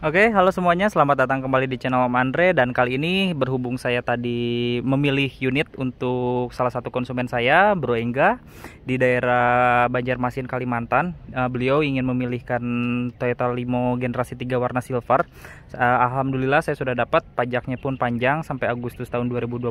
Oke, halo semuanya. Selamat datang kembali di channel Om Andre dan kali ini berhubung saya tadi memilih unit untuk salah satu konsumen saya, Bro Engga di daerah Banjarmasin Kalimantan. Uh, beliau ingin memilihkan Toyota Limo generasi 3 warna silver. Uh, Alhamdulillah saya sudah dapat, pajaknya pun panjang sampai Agustus tahun 2021,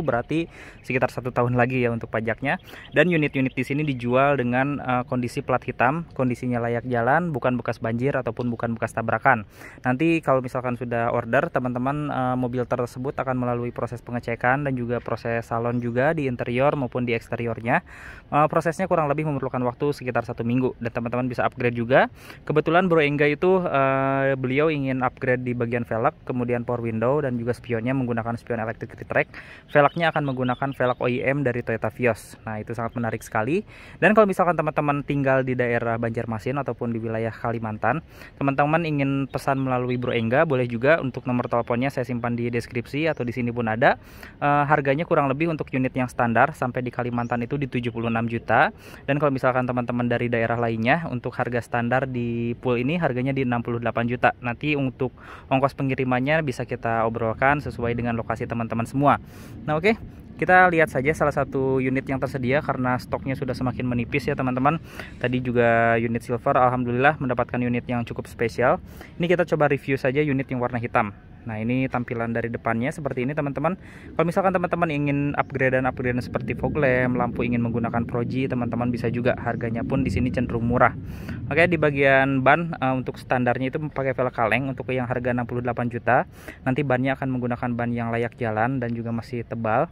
berarti sekitar satu tahun lagi ya untuk pajaknya. Dan unit-unit di sini dijual dengan uh, kondisi plat hitam, kondisinya layak jalan, bukan bekas banjir ataupun bukan bekas tabrakan. Nanti kalau misalkan sudah order, teman-teman uh, mobil tersebut akan melalui proses pengecekan dan juga proses salon juga di interior maupun di eksteriornya. Uh, prosesnya kurang lebih memerlukan waktu sekitar satu minggu dan teman-teman bisa upgrade juga. Kebetulan Bro Engga itu uh, beliau ingin upgrade di bagian velg, kemudian power window dan juga spionnya menggunakan spion electric retract. Velgnya akan menggunakan velg OEM dari Toyota Vios. Nah itu sangat menarik sekali. Dan kalau misalkan teman-teman tinggal di daerah Banjarmasin ataupun di wilayah Kalimantan, teman-teman ingin pesan pesan melalui Bro Engga boleh juga untuk nomor teleponnya saya simpan di deskripsi atau di sini pun ada. E, harganya kurang lebih untuk unit yang standar sampai di Kalimantan itu di 76 juta dan kalau misalkan teman-teman dari daerah lainnya untuk harga standar di pool ini harganya di 68 juta. Nanti untuk ongkos pengirimannya bisa kita obrolkan sesuai dengan lokasi teman-teman semua. Nah, oke. Okay. Kita lihat saja salah satu unit yang tersedia karena stoknya sudah semakin menipis ya teman-teman. Tadi juga unit silver alhamdulillah mendapatkan unit yang cukup spesial. Ini kita coba review saja unit yang warna hitam. Nah ini tampilan dari depannya seperti ini teman-teman Kalau misalkan teman-teman ingin upgrade upgrade upgrade seperti fog lamp Lampu ingin menggunakan Proji teman-teman bisa juga Harganya pun di sini cenderung murah Oke di bagian ban uh, untuk standarnya itu pakai velg kaleng Untuk yang harga 68 juta Nanti bannya akan menggunakan ban yang layak jalan dan juga masih tebal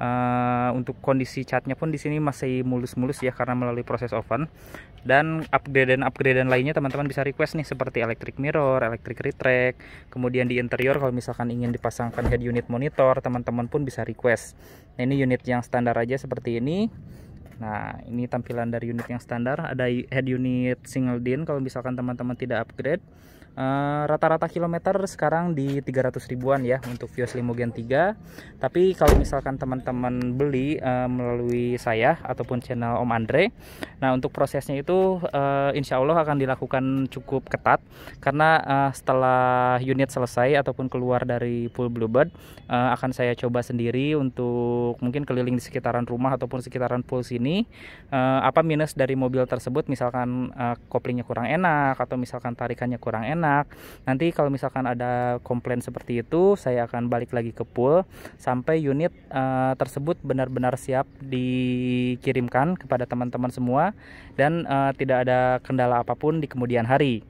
uh, Untuk kondisi catnya pun di sini masih mulus-mulus ya karena melalui proses oven Dan upgrade dan upgrade dan lainnya teman-teman bisa request nih Seperti electric mirror, electric retract Kemudian di interior interior kalau misalkan ingin dipasangkan head unit monitor teman-teman pun bisa request nah ini unit yang standar aja seperti ini nah ini tampilan dari unit yang standar ada head unit single din kalau misalkan teman-teman tidak upgrade Eh, rata-rata uh, kilometer sekarang di 300 ribuan ya untuk Vios Gen 3 tapi kalau misalkan teman-teman beli uh, melalui saya ataupun channel Om Andre nah untuk prosesnya itu uh, insya Allah akan dilakukan cukup ketat karena uh, setelah unit selesai ataupun keluar dari pool Bluebird uh, akan saya coba sendiri untuk mungkin keliling di sekitaran rumah ataupun sekitaran pool sini uh, apa minus dari mobil tersebut misalkan uh, koplingnya kurang enak atau misalkan tarikannya kurang enak enak. Nanti kalau misalkan ada komplain seperti itu, saya akan balik lagi ke pool sampai unit uh, tersebut benar-benar siap dikirimkan kepada teman-teman semua dan uh, tidak ada kendala apapun di kemudian hari.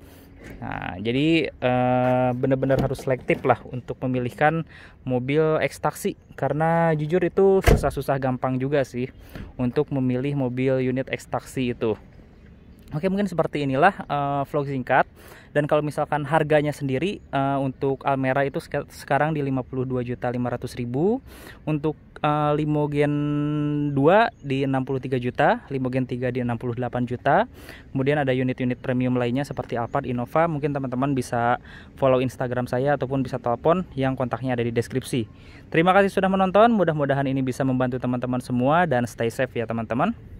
Nah, jadi eh, benar-benar harus selektif lah untuk memilihkan mobil ekstaksi karena jujur itu susah-susah gampang juga sih untuk memilih mobil unit ekstaksi itu. Oke mungkin seperti inilah uh, vlog singkat dan kalau misalkan harganya sendiri uh, untuk Almera itu sekarang di 52.500.000 untuk uh, Limogen 2 di 63 juta, Limogen 3 di 68 juta. Kemudian ada unit-unit premium lainnya seperti Alphard, Innova. Mungkin teman-teman bisa follow Instagram saya ataupun bisa telepon yang kontaknya ada di deskripsi. Terima kasih sudah menonton, mudah-mudahan ini bisa membantu teman-teman semua dan stay safe ya teman-teman.